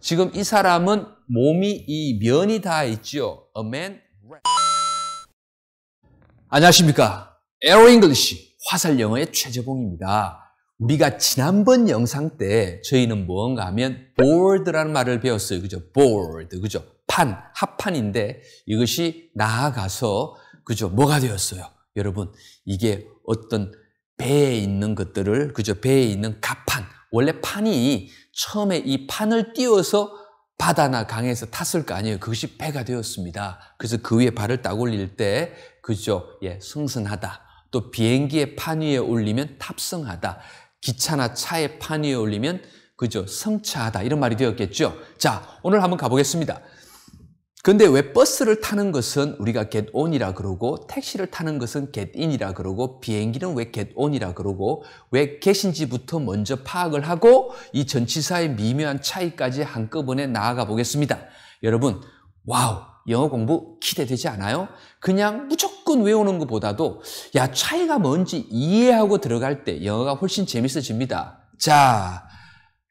지금 이 사람은 몸이 이 면이 다있죠 A man. 안녕하십니까. 에어 잉글리시 화살 영어의 최재봉입니다. 우리가 지난번 영상 때 저희는 뭔가 하면 board라는 말을 배웠어요. 그죠? board. 그죠? 판, 합판인데 이것이 나아가서 그죠? 뭐가 되었어요? 여러분, 이게 어떤 배에 있는 것들을 그죠? 배에 있는 갑판. 원래 판이 처음에 이 판을 띄워서 바다나 강에서 탔을 거 아니에요. 그것이 배가 되었습니다. 그래서 그 위에 발을 딱 올릴 때, 그죠? 예, 승승하다또 비행기의 판 위에 올리면 탑승하다. 기차나 차의 판 위에 올리면, 그죠? 승차하다 이런 말이 되었겠죠? 자, 오늘 한번 가보겠습니다. 근데 왜 버스를 타는 것은 우리가 get on이라 그러고 택시를 타는 것은 get in이라 그러고 비행기는 왜 get on이라 그러고 왜 get인지부터 먼저 파악을 하고 이 전치사의 미묘한 차이까지 한꺼번에 나아가 보겠습니다. 여러분, 와우! 영어 공부 기대되지 않아요? 그냥 무조건 외우는 것보다도 야, 차이가 뭔지 이해하고 들어갈 때 영어가 훨씬 재밌어집니다. 자,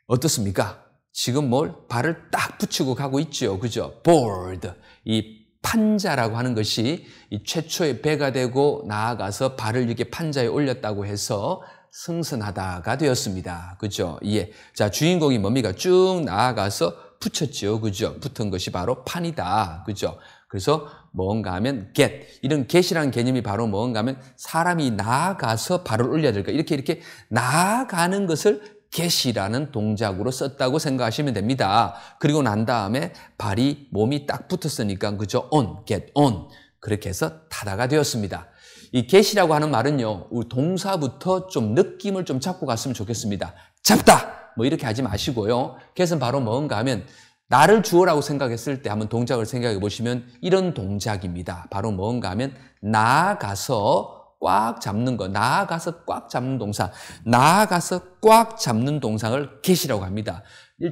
어떻습니까? 지금 뭘 발을 딱 붙이고 가고 있죠. 그죠? board. 이 판자라고 하는 것이 이 최초의 배가 되고 나아가서 발을 이렇게 판자에 올렸다고 해서 승선하다가 되었습니다. 그죠? 예. 자, 주인공이 머미가 쭉 나아가서 붙였죠. 그죠? 붙은 것이 바로 판이다. 그죠? 그래서 뭔가 하면 get 이런 get이라는 개념이 바로 뭔가 하면 사람이 나아가서 발을 올려야 될까 이렇게 이렇게 나아가는 것을 get이라는 동작으로 썼다고 생각하시면 됩니다. 그리고 난 다음에 발이 몸이 딱 붙었으니까 그죠? on, get on. 그렇게 해서 타다가 되었습니다. 이 get이라고 하는 말은요. 우리 동사부터 좀 느낌을 좀 잡고 갔으면 좋겠습니다. 잡다! 뭐 이렇게 하지 마시고요. get은 바로 뭔가 하면 나를 주어라고 생각했을 때 한번 동작을 생각해 보시면 이런 동작입니다. 바로 뭔가 하면 나가서 꽉 잡는 거, 나아가서 꽉 잡는 동사, 나아가서 꽉 잡는 동상을 get이라고 합니다.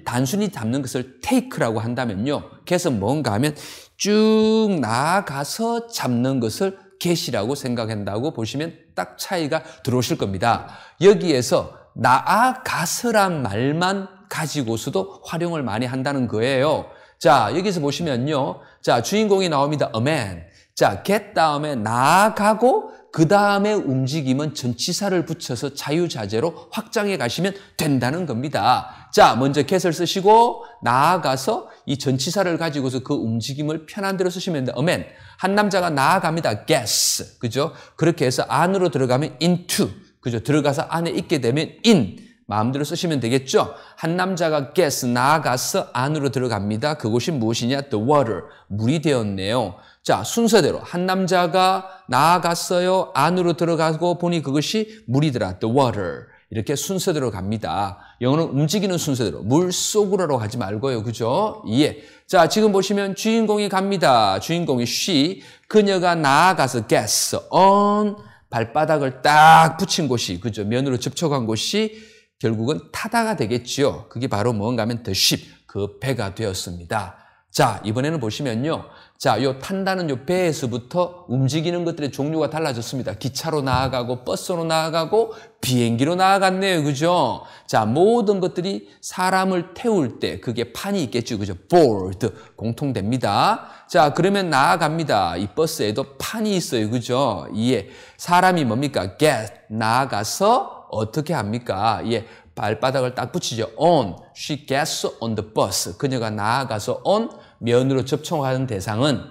단순히 잡는 것을 take라고 한다면요. get은 뭔가 하면 쭉 나아가서 잡는 것을 get이라고 생각한다고 보시면 딱 차이가 들어오실 겁니다. 여기에서 나아가서란 말만 가지고서도 활용을 많이 한다는 거예요. 자, 여기서 보시면요. 자, 주인공이 나옵니다. A man. 자, get 다음에 나가고 아그 다음에 움직임은 전치사를 붙여서 자유자재로 확장해 가시면 된다는 겁니다. 자, 먼저 get을 쓰시고 나아가서 이 전치사를 가지고서 그 움직임을 편한 대로 쓰시면 됩니다. 어맨. 한 남자가 나아갑니다. guess. 그죠? 그렇게 해서 안으로 들어가면 into. 그죠? 들어가서 안에 있게 되면 in. 마음대로 쓰시면 되겠죠? 한 남자가 guess, 나아가서 안으로 들어갑니다. 그곳이 무엇이냐? The water. 물이 되었네요. 자, 순서대로 한 남자가 나아갔어요. 안으로 들어가고 보니 그것이 물이더라. The water. 이렇게 순서대로 갑니다. 영어는 움직이는 순서대로 물속으로라 하지 말고요. 그죠? 예. 자, 지금 보시면 주인공이 갑니다. 주인공이 she 그녀가 나아가서 guess on 발바닥을 딱 붙인 곳이 그죠? 면으로 접촉한 곳이 결국은 타다가 되겠지요. 그게 바로 뭔가 하면 the ship 그 배가 되었습니다. 자, 이번에는 보시면요. 자, 요 탄다는 요 배에서부터 움직이는 것들의 종류가 달라졌습니다. 기차로 나아가고 버스로 나아가고 비행기로 나아갔네요. 그죠? 자, 모든 것들이 사람을 태울 때 그게 판이 있겠죠. 그죠? board 공통됩니다. 자, 그러면 나아갑니다. 이 버스에도 판이 있어요. 그죠? 예. 사람이 뭡니까? get 나아가서 어떻게 합니까? 예. 발바닥을 딱 붙이죠. on. she gets on the bus. 그녀가 나아가서 on 면으로 접촉하는 대상은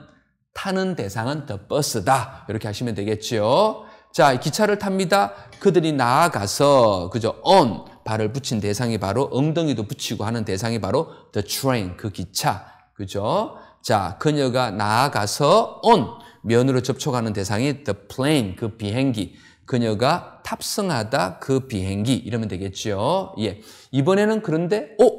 타는 대상은 더 버스다. 이렇게 하시면 되겠죠. 자, 기차를 탑니다. 그들이 나아가서 그저 on 발을 붙인 대상이 바로 엉덩이도 붙이고 하는 대상이 바로 the train 그 기차. 그죠? 자, 그녀가 나아가서 on 면으로 접촉하는 대상이 the plane 그 비행기. 그녀가 탑승하다 그 비행기 이러면 되겠죠. 예. 이번에는 그런데 오 어,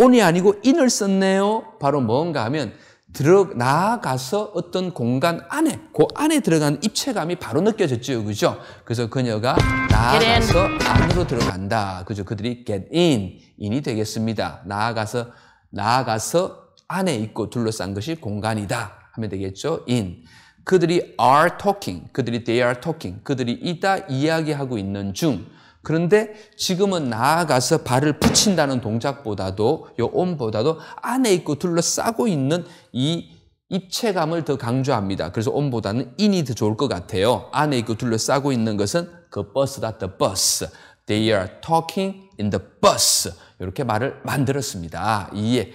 온이 아니고 인을 썼네요. 바로 뭔가 하면 들어 나아가서 어떤 공간 안에 그 안에 들어간 입체감이 바로 느껴졌죠, 그죠? 그래서 그녀가 나아가서 안으로 들어간다, 그죠? 그들이 get in 인이 되겠습니다. 나아가서 나아가서 안에 있고 둘러싼 것이 공간이다 하면 되겠죠, in. 그들이 are talking, 그들이 they are talking, 그들이 있다 이야기하고 있는 중. 그런데 지금은 나아가서 발을 붙인다는 동작보다도 요 온보다도 안에 있고 둘러싸고 있는 이 입체감을 더 강조합니다. 그래서 온보다는 인이 더 좋을 것 같아요. 안에 있고 둘러싸고 있는 것은 그 버스다, the bus. They are talking in the bus. 이렇게 말을 만들었습니다. 이에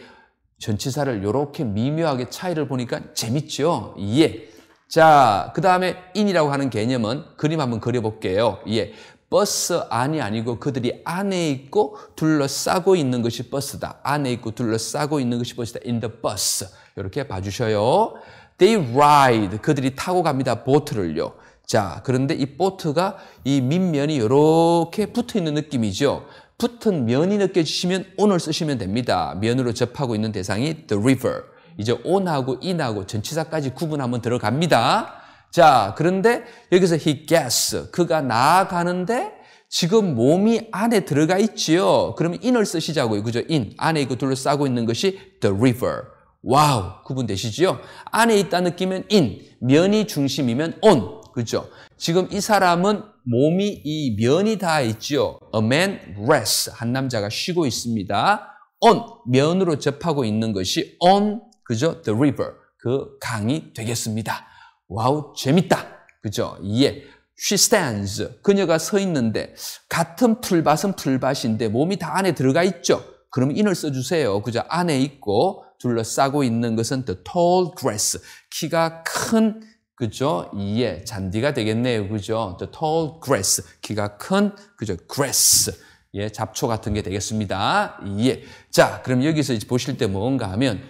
전치사를 이렇게 미묘하게 차이를 보니까 재밌죠? 이 예. 자, 그 다음에 인이라고 하는 개념은 그림 한번 그려볼게요. 예. 버스 안이 아니고 그들이 안에 있고 둘러싸고 있는 것이 버스다. 안에 있고 둘러싸고 있는 것이 버스다. In the bus. 이렇게 봐주셔요. They ride. 그들이 타고 갑니다. 보트를요. 자, 그런데 이 보트가 이 밑면이 이렇게 붙어 있는 느낌이죠. 붙은 면이 느껴지시면 on을 쓰시면 됩니다. 면으로 접하고 있는 대상이 the river. 이제 on하고 in하고 전치사까지 구분 하면 들어갑니다. 자, 그런데 여기서 he gets 그가 나아가는데 지금 몸이 안에 들어가 있지요. 그러면 in을 쓰시자고요. 그죠? in 안에 이거 둘러싸고 있는 것이 the river. 와우 구분되시지요? 안에 있다 느끼면 in 면이 중심이면 on 그죠? 지금 이 사람은 몸이 이 면이 다 있지요. A man rests 한 남자가 쉬고 있습니다. on 면으로 접하고 있는 것이 on 그죠? The river 그 강이 되겠습니다. 와우, 재밌다. 그죠? 예. She stands. 그녀가 서 있는데 같은 풀밭은 풀밭인데 몸이 다 안에 들어가 있죠. 그럼 인을 써주세요. 그죠? 안에 있고 둘러싸고 있는 것은 the tall grass. 키가 큰 그죠? 예, 잔디가 되겠네요. 그죠? The tall grass. 키가 큰 그죠? grass. 예, 잡초 같은 게 되겠습니다. 예. 자, 그럼 여기서 보실 때 뭔가 하면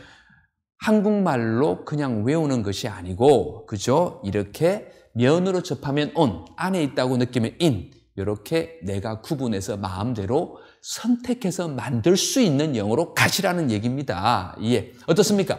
한국말로 그냥 외우는 것이 아니고 그죠? 이렇게 면으로 접하면 on, 안에 있다고 느끼면 in 이렇게 내가 구분해서 마음대로 선택해서 만들 수 있는 영어로 가시라는 얘기입니다. 예. 어떻습니까?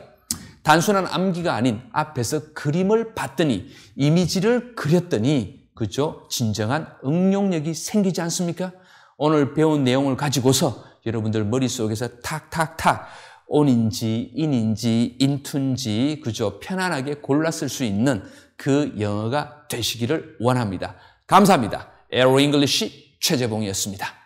단순한 암기가 아닌 앞에서 그림을 봤더니 이미지를 그렸더니 그죠? 진정한 응용력이 생기지 않습니까? 오늘 배운 내용을 가지고서 여러분들 머릿속에서 탁탁탁 온인지인인지인툰지 그저 편안하게 골라 쓸 수 있는 그 영어가 되시기를 원합니다. 감사합니다. 에로 잉글리시 최재봉이었습니다.